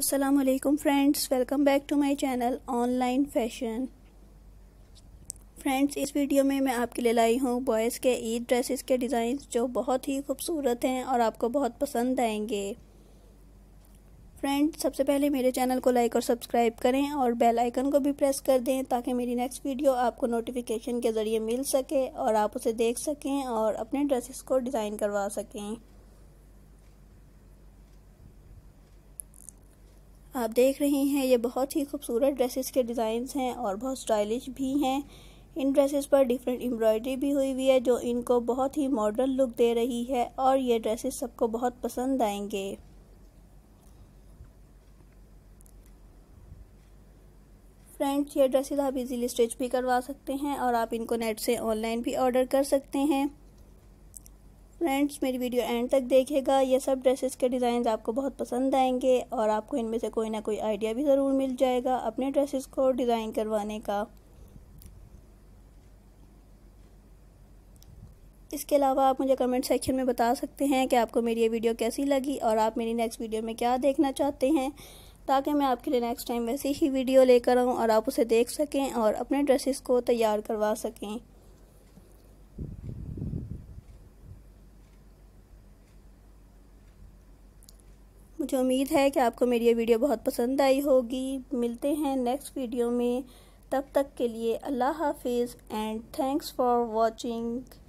असलकम friends welcome back to my channel online fashion friends इस video में मैं आपके लिए लाई हूँ बॉयज़ के ईद ड्रेसेस के डिज़ाइन जो बहुत ही खूबसूरत हैं और आपको बहुत पसंद आएंगे फ्रेंड्स सबसे पहले मेरे चैनल को लाइक और सब्सक्राइब करें और बेल आइकन को भी प्रेस कर दें ताकि मेरी नेक्स्ट वीडियो आपको नोटिफिकेशन के ज़रिए मिल सके और आप उसे देख सकें और अपने ड्रेसेस को डिज़ाइन करवा सकें आप देख रहे हैं ये बहुत ही खूबसूरत ड्रेसेस के डिज़ाइंस हैं और बहुत स्टाइलिश भी हैं इन ड्रेसेस पर डिफरेंट एम्ब्रॉयडरी भी हुई हुई है जो इनको बहुत ही मॉडर्न लुक दे रही है और ये ड्रेसेस सबको बहुत पसंद आएंगे फ्रेंड्स ये ड्रेसेस आप इजीली स्टिच भी करवा सकते हैं और आप इनको नेट से ऑनलाइन भी ऑर्डर कर सकते हैं फ्रेंड्स मेरी वीडियो एंड तक देखेगा ये सब ड्रेसेस के डिज़ाइन आपको बहुत पसंद आएंगे और आपको इनमें से कोई ना कोई आइडिया भी ज़रूर मिल जाएगा अपने ड्रेसेस को डिज़ाइन करवाने का इसके अलावा आप मुझे कमेंट सेक्शन में बता सकते हैं कि आपको मेरी ये वीडियो कैसी लगी और आप मेरी नेक्स्ट वीडियो में क्या देखना चाहते हैं ताकि मैं आपके लिए नेक्स्ट टाइम वैसी ही वीडियो लेकर आऊँ और आप उसे देख सकें और अपने ड्रेसेस को तैयार करवा सकें मुझे उम्मीद है कि आपको मेरी ये वीडियो बहुत पसंद आई होगी मिलते हैं नेक्स्ट वीडियो में तब तक के लिए अल्लाह हाफिज़ एंड थैंक्स फॉर वॉचिंग